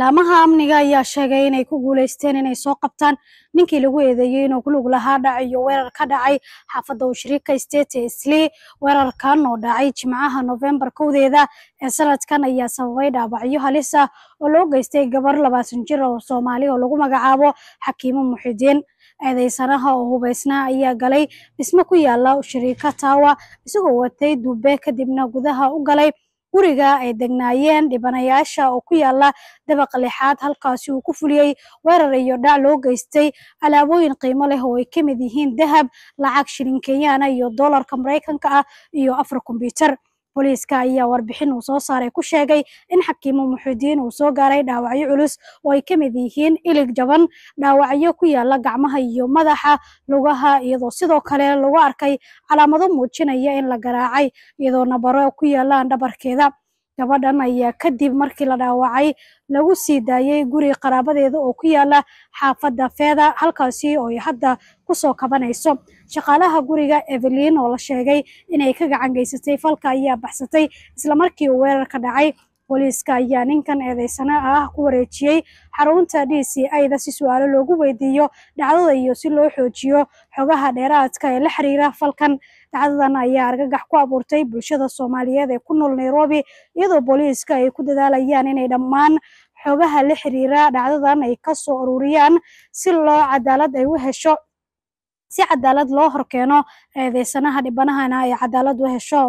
laamaha amniga ayaa sheegay inay ku guuleysteen inay soo qabtaan ninkii lagu eedeeyey inuu kulug lahaa lahaa iyo weerar ka dhacay xaafadda ushriika shariika state isli weerarkan oo dhacay jimcaha novembar kowdeeda ee sanadkan ayaa sababay dhaabacyo halis ah oo loo geystay gabar labaatan jir oo soomaali oo lagu magacaabo xakiimo muxidiin eedeysanaha oo hubaysnaa ayaa galay dhismo ku yaala shariika tawa isagoo watay duube kadibna gudaha u galay guriga ay degnaayeen dhibanayaasha oo ku yaala dabaqa lixaad halkaasi uu ku fuliyey weerar iyo dhac loo geystay alaabooyin qiimo leh oo ay ka mid yihiin dahab lacag shilin kenyaana iyo dollarka maraykanka ah iyo afar kombyuutar booliiska ayaa warbixin uu soo saaray ku sheegay in xakiimo muxuudiin uu soo gaaray dhaawacyo culus oo ay ka mid yihiin ilig jaban dhaawacyo ku yaala gacmaha iyo madaxa lugaha iyadoo sidoo kale lagu arkay calaamado muujinaya in la garaacay iyadoo nabaro ku yaalaan dhabarkeeda gabadhan ayaa kadib markii la dhaawacay lagu sii daayay guri qaraabadeeda oo ku yaala xaafadda feeda halkaasi oo ay hadda ku soo kabanayso shaqaalaha guriga evelin oo la sheegay inay ka gacan geysatay falka ayaa baxsatay isla markii uu weerarka dhacay booliiska ayaa ninkan eedeysana ah ku wareejiyey xarunta d c ida si su-aalo loogu weydiiyo dhacdada iyo si loo xoojiyo xogaha dheeraadka ee la xiriira falkan dhacdadan ayaa argagax ku abuurtay bulshada soomaaliyeed ee ku nool nairobi iyadoo booliiska ay ku dadaalayaan inay dhammaan xogaha la xiriira dhacdadan ay ka soo ururiyaan si loo cadaalad ay u hesho si cadaalad loo horkeeno eedeysanaha dhibanahana ay ah cadaalad u hesho